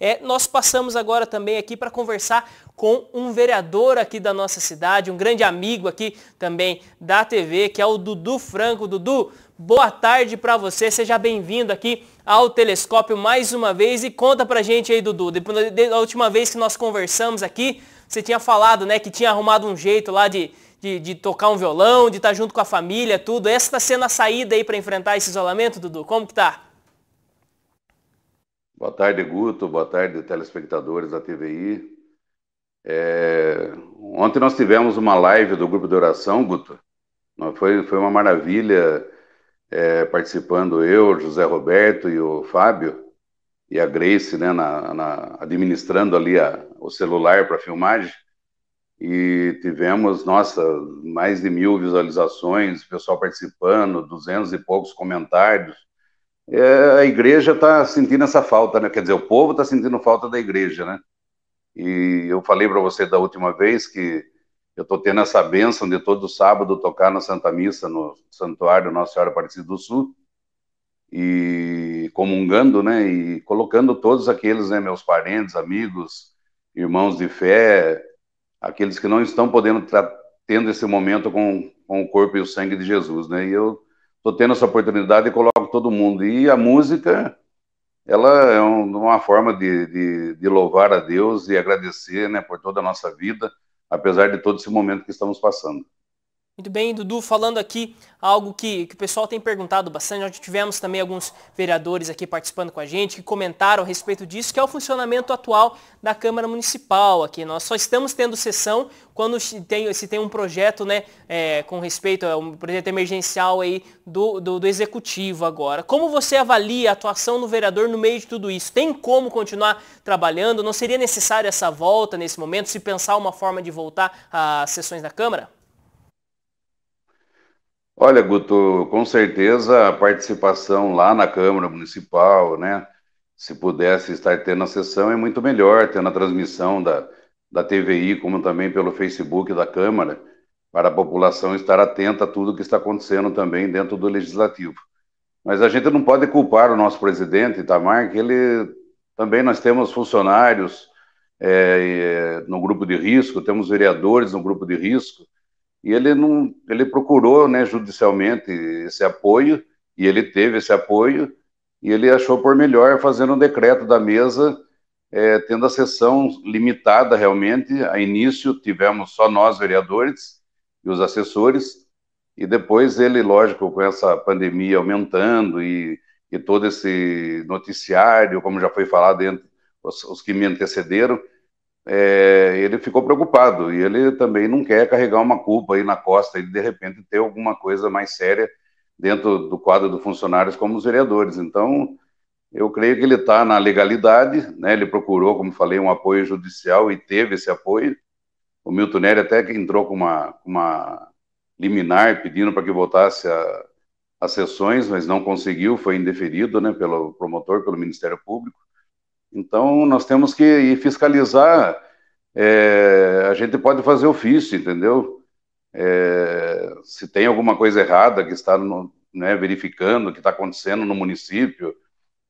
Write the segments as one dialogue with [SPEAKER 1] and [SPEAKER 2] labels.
[SPEAKER 1] é, nós passamos agora também aqui para conversar com um vereador aqui da nossa cidade, um grande amigo aqui também da TV, que é o Dudu Franco. Dudu, boa tarde para você, seja bem-vindo aqui ao Telescópio mais uma vez e conta para gente aí, Dudu, depois da última vez que nós conversamos aqui, você tinha falado, né, que tinha arrumado um jeito lá de, de, de tocar um violão, de estar tá junto com a família, tudo. Essa está sendo a saída aí para enfrentar esse isolamento, Dudu? Como que tá?
[SPEAKER 2] Boa tarde, Guto. Boa tarde, telespectadores da TVI. É... Ontem nós tivemos uma live do grupo de oração, Guto. Foi, foi uma maravilha é, participando eu, José Roberto e o Fábio e a Grace, né, na, na administrando ali a, o celular para filmagem. E tivemos, nossa, mais de mil visualizações, pessoal participando, duzentos e poucos comentários é, a igreja está sentindo essa falta, né? Quer dizer, o povo está sentindo falta da igreja, né? E eu falei para você da última vez que eu estou tendo essa bênção de todo sábado tocar na Santa Missa, no Santuário Nossa Senhora Aparecida do Sul, e comungando, né? E colocando todos aqueles, né? Meus parentes, amigos, irmãos de fé, aqueles que não estão podendo estar tendo esse momento com, com o corpo e o sangue de Jesus, né? E eu estou tendo essa oportunidade e colocando todo mundo. E a música, ela é uma forma de, de, de louvar a Deus e agradecer né, por toda a nossa vida, apesar de todo esse momento que estamos passando.
[SPEAKER 1] Muito bem, Dudu, falando aqui algo que, que o pessoal tem perguntado bastante, nós tivemos também alguns vereadores aqui participando com a gente, que comentaram a respeito disso, que é o funcionamento atual da Câmara Municipal aqui. Nós só estamos tendo sessão quando se tem, se tem um projeto, né, é, com respeito a um projeto emergencial aí do, do, do Executivo agora. Como você avalia a atuação do vereador no meio de tudo isso? Tem como continuar trabalhando? Não seria necessária essa volta nesse momento, se pensar uma forma de voltar às sessões da Câmara?
[SPEAKER 2] Olha, Guto, com certeza a participação lá na Câmara Municipal, né? Se pudesse estar tendo a sessão, é muito melhor, tendo a transmissão da, da TVI, como também pelo Facebook da Câmara, para a população estar atenta a tudo que está acontecendo também dentro do Legislativo. Mas a gente não pode culpar o nosso presidente, Itamar, que ele também nós temos funcionários é, no grupo de risco, temos vereadores no grupo de risco, e ele não, ele procurou, né, judicialmente esse apoio e ele teve esse apoio e ele achou por melhor fazer um decreto da mesa, é, tendo a sessão limitada realmente. A início tivemos só nós vereadores e os assessores e depois ele, lógico, com essa pandemia aumentando e, e todo esse noticiário, como já foi falado entre os, os que me antecederam, é, ele ficou preocupado e ele também não quer carregar uma culpa aí na costa e de repente ter alguma coisa mais séria dentro do quadro dos funcionários como os vereadores. Então, eu creio que ele está na legalidade, né? ele procurou, como falei, um apoio judicial e teve esse apoio. O Milton Nery até que entrou com uma, uma liminar pedindo para que voltasse as sessões, mas não conseguiu, foi indeferido né, pelo promotor, pelo Ministério Público. Então, nós temos que ir fiscalizar. É, a gente pode fazer ofício, entendeu? É, se tem alguma coisa errada que está no, né, verificando, que está acontecendo no município,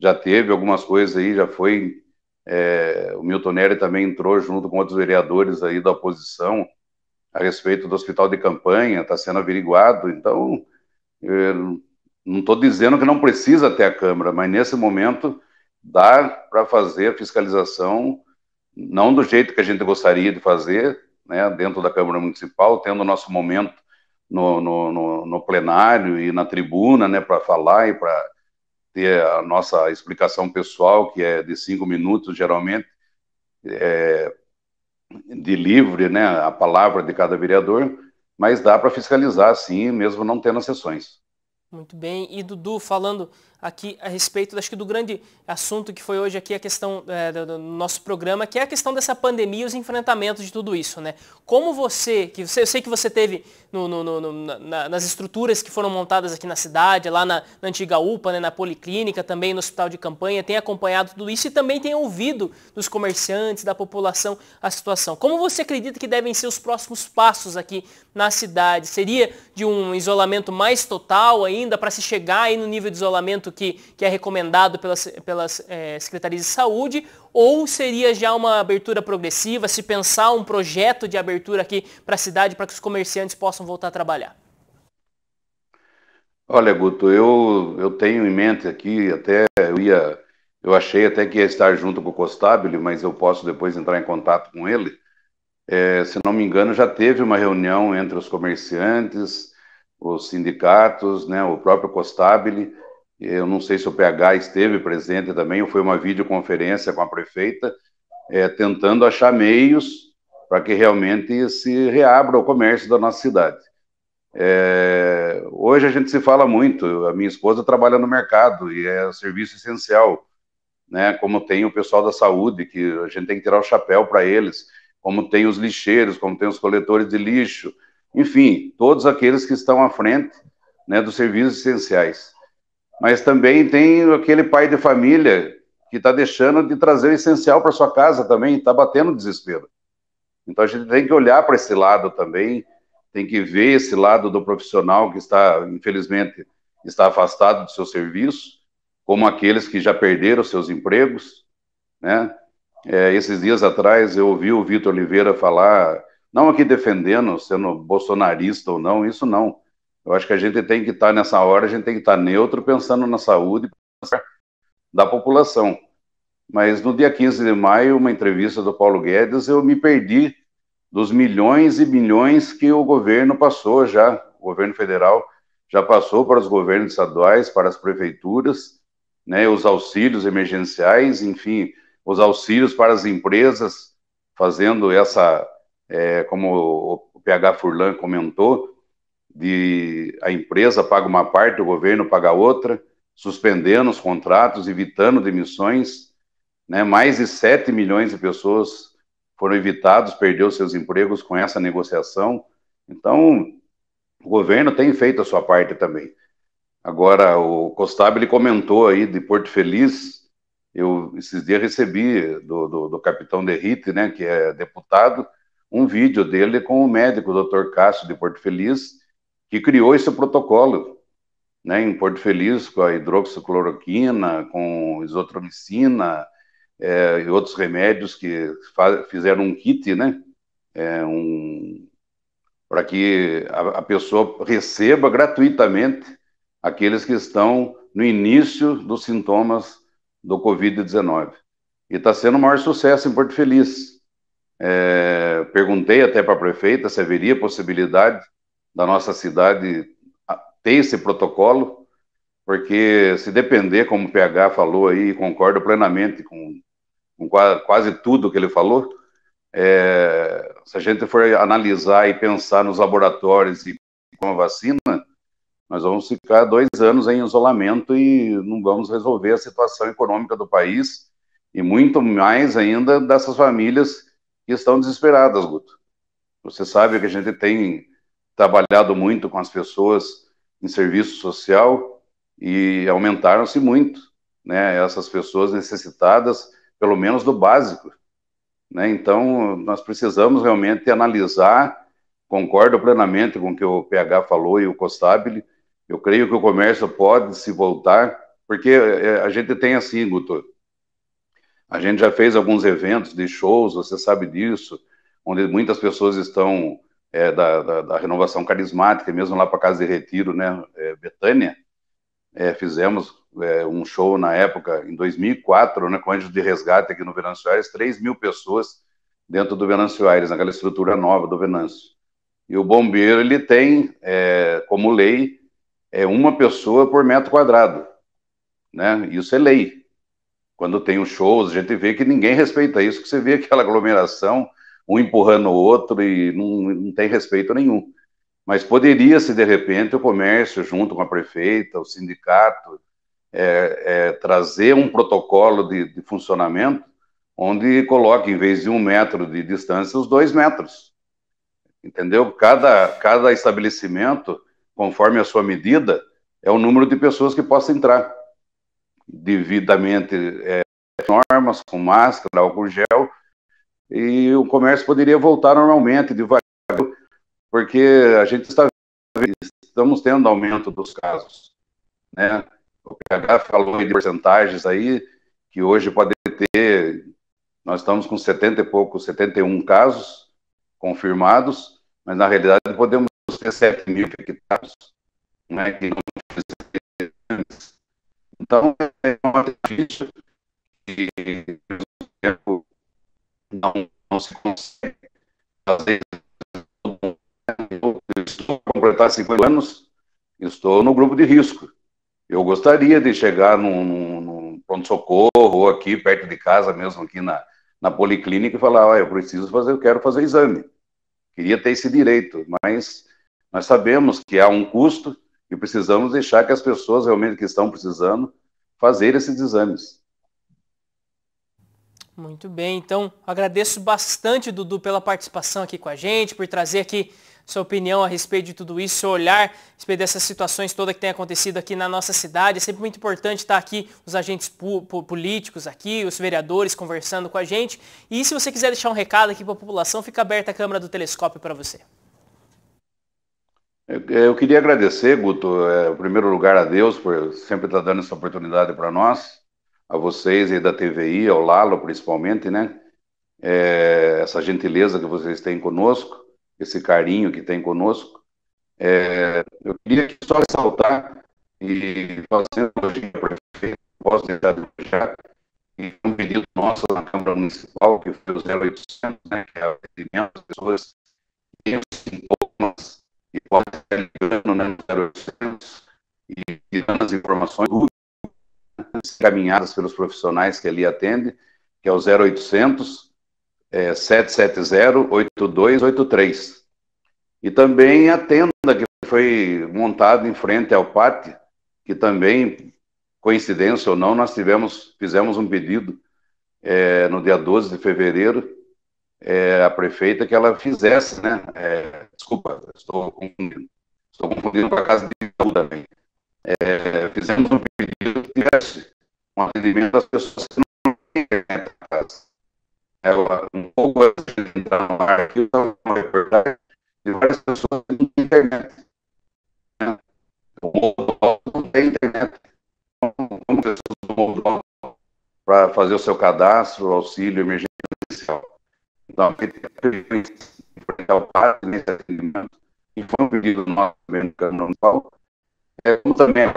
[SPEAKER 2] já teve algumas coisas aí, já foi. É, o Milton Neri também entrou junto com outros vereadores aí da oposição a respeito do hospital de campanha, está sendo averiguado. Então, é, não estou dizendo que não precisa ter a Câmara, mas nesse momento dá para fazer fiscalização, não do jeito que a gente gostaria de fazer, né, dentro da Câmara Municipal, tendo o nosso momento no, no, no, no plenário e na tribuna, né, para falar e para ter a nossa explicação pessoal, que é de cinco minutos, geralmente, é, de livre, né, a palavra de cada vereador, mas dá para fiscalizar, sim, mesmo não tendo as sessões.
[SPEAKER 1] Muito bem. E Dudu, falando aqui a respeito, acho que do grande assunto que foi hoje aqui a questão é, do, nosso programa, que é a questão dessa pandemia e os enfrentamentos de tudo isso, né? Como você, que você, eu sei que você teve no, no, no, na, nas estruturas que foram montadas aqui na cidade, lá na, na antiga UPA, né, na Policlínica, também no hospital de campanha, tem acompanhado tudo isso e também tem ouvido dos comerciantes, da população, a situação. Como você acredita que devem ser os próximos passos aqui na cidade? Seria de um isolamento mais total ainda para se chegar aí no nível de isolamento que, que é recomendado pelas, pelas é, secretarias de saúde, ou seria já uma abertura progressiva, se pensar um projeto de abertura aqui para a cidade para que os comerciantes possam voltar a trabalhar?
[SPEAKER 2] Olha, Guto, eu, eu tenho em mente aqui, até eu ia, eu achei até que ia estar junto com o Costabile, mas eu posso depois entrar em contato com ele. É, se não me engano, já teve uma reunião entre os comerciantes, os sindicatos, né, o próprio Costabile, eu não sei se o PH esteve presente também, ou foi uma videoconferência com a prefeita, é, tentando achar meios para que realmente se reabra o comércio da nossa cidade. É, hoje a gente se fala muito, a minha esposa trabalha no mercado e é serviço essencial, né? Como tem o pessoal da saúde, que a gente tem que tirar o chapéu para eles, como tem os lixeiros, como tem os coletores de lixo, enfim, todos aqueles que estão à frente né, dos serviços essenciais mas também tem aquele pai de família que está deixando de trazer o essencial para sua casa também, está batendo desespero. Então a gente tem que olhar para esse lado também, tem que ver esse lado do profissional que está, infelizmente, está afastado do seu serviço, como aqueles que já perderam seus empregos, né? É, esses dias atrás eu ouvi o Vitor Oliveira falar, não aqui defendendo, sendo bolsonarista ou não, isso não, eu acho que a gente tem que estar tá nessa hora, a gente tem que estar tá neutro pensando na saúde da população. Mas no dia 15 de maio, uma entrevista do Paulo Guedes, eu me perdi dos milhões e milhões que o governo passou já, o governo federal já passou para os governos estaduais, para as prefeituras, né, os auxílios emergenciais, enfim, os auxílios para as empresas, fazendo essa, é, como o PH Furlan comentou, de a empresa paga uma parte, o governo paga outra, suspendendo os contratos, evitando demissões. Né? Mais de 7 milhões de pessoas foram evitados, perderam seus empregos com essa negociação. Então, o governo tem feito a sua parte também. Agora, o Costab, ele comentou aí de Porto Feliz, eu esses dias recebi do, do, do capitão Derrite, né, que é deputado, um vídeo dele com o médico, o doutor Cássio de Porto Feliz, que criou esse protocolo né, em Porto Feliz com a hidroxicloroquina, com isotromicina é, e outros remédios que fizeram um kit, né, é, um, para que a, a, pessoa receba gratuitamente aqueles que estão no início dos sintomas do Covid-19. E está sendo o maior sucesso em Porto Feliz. É, perguntei até para a prefeita se haveria possibilidade da nossa cidade tem esse protocolo, porque se depender, como o PH falou aí, concordo plenamente com, com quase tudo que ele falou, é, se a gente for analisar e pensar nos laboratórios e com a vacina, nós vamos ficar dois anos em isolamento e não vamos resolver a situação econômica do país e muito mais ainda dessas famílias que estão desesperadas, Guto. Você sabe que a gente tem trabalhado muito com as pessoas em serviço social e aumentaram-se muito, né? Essas pessoas necessitadas, pelo menos do básico, né? Então, nós precisamos realmente analisar, concordo plenamente com o que o PH falou e o Costabile, eu creio que o comércio pode se voltar, porque é, a gente tem assim, Guto, a gente já fez alguns eventos de shows, você sabe disso, onde muitas pessoas estão é, da, da, da, renovação carismática, mesmo lá para casa de retiro, né, é, Betânia, é, fizemos é, um show na época, em 2004, né, com Anjos de Resgate aqui no Venâncio Aires, 3 mil pessoas dentro do Venâncio Aires, naquela estrutura nova do Venâncio. E o bombeiro, ele tem é, como lei é uma pessoa por metro quadrado, né, isso é lei. Quando tem os shows, a gente vê que ninguém respeita isso, que você vê aquela aglomeração, um empurrando o outro e não, não tem respeito nenhum. Mas poderia se, de repente, o comércio, junto com a prefeita, o sindicato, é, é, trazer um protocolo de, de funcionamento onde coloque, em vez de um metro de distância, os dois metros. Entendeu? Cada, cada estabelecimento, conforme a sua medida, é o número de pessoas que possa entrar. Devidamente é, normas, com máscara, álcool gel, e o comércio poderia voltar normalmente, devagar, porque a gente está estamos tendo aumento dos casos, né? O PH falou de porcentagens aí que hoje pode ter, nós estamos com 70 e pouco, 71 casos confirmados, mas na realidade podemos ter 7 mil infectados, né? Que então é uma difícil que não se consegue fazer. Eu estou completar 50 anos, estou no grupo de risco. Eu gostaria de chegar num, num, num pronto-socorro ou aqui perto de casa mesmo, aqui na, na policlínica e falar, ah, eu preciso fazer, eu quero fazer exame. Queria ter esse direito, mas nós sabemos que há um custo e precisamos deixar que as pessoas realmente que estão precisando fazer esses exames.
[SPEAKER 1] Muito bem, então agradeço bastante, Dudu, pela participação aqui com a gente, por trazer aqui sua opinião a respeito de tudo isso, seu olhar a respeito dessas situações todas que tem acontecido aqui na nossa cidade. É sempre muito importante estar aqui os agentes políticos aqui, os vereadores conversando com a gente. E se você quiser deixar um recado aqui para a população, fica aberta a câmera do telescópio para você.
[SPEAKER 2] Eh, eu queria agradecer, Guto, eh, em primeiro lugar a Deus por sempre estar tá dando essa oportunidade para nós a vocês aí da TVI, ao Lalo principalmente, né? É, essa gentileza que vocês têm conosco, esse carinho que tem conosco. É, eu queria só ressaltar e fazendo elogio ao prefeito, posso tentar já, e é um pedido nosso na Câmara Municipal, que foi o 0800, né, que é o atendimento das pessoas que têm sintomas e podem estar ligando né, no 0800 e tirando as informações encaminhadas pelos profissionais que ali atendem, que é o 0800 é, 770 8283. E também a tenda que foi montada em frente ao pátio, que também, coincidência ou não, nós tivemos, fizemos um pedido é, no dia 12 de fevereiro é, a prefeita que ela fizesse, né? É, desculpa, estou confundindo. Estou confundindo com a Casa de Saúde também. É, fizemos um pedido que tivesse um atendimento das pessoas que não têm internet na casa. Ela, é um pouco antes de entrar no ar, eu estava com uma reportagem de várias pessoas que não têm internet. Né? O Moldó não tem internet. Então, como pessoas do Moldova para fazer o seu cadastro, auxílio emergencial. Então, aqui tem que enfrentar o parque nesse atendimento, e foi um pedido nosso, governo do Câmara Municipal, é, como também a é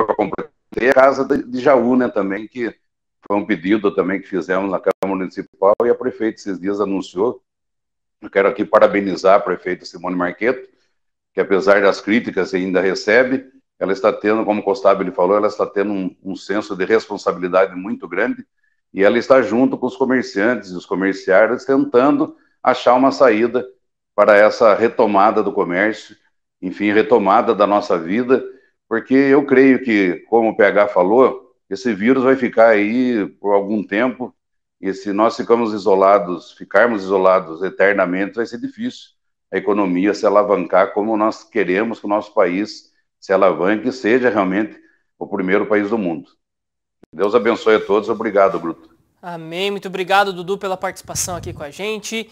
[SPEAKER 2] e é a casa de Jaúna né, também, que foi um pedido também que fizemos na Câmara Municipal e a prefeita esses dias anunciou. Eu quero aqui parabenizar a prefeita Simone Marqueto, que apesar das críticas ainda recebe, ela está tendo, como o Costábio ele falou, ela está tendo um, um senso de responsabilidade muito grande e ela está junto com os comerciantes e os comerciários tentando achar uma saída para essa retomada do comércio, enfim, retomada da nossa vida porque eu creio que, como o PH falou, esse vírus vai ficar aí por algum tempo, e se nós ficamos isolados, ficarmos isolados eternamente, vai ser difícil a economia se alavancar como nós queremos que o nosso país se alavanque e seja realmente o primeiro país do mundo. Deus abençoe a todos. Obrigado, Bruto.
[SPEAKER 1] Amém. Muito obrigado, Dudu, pela participação aqui com a gente.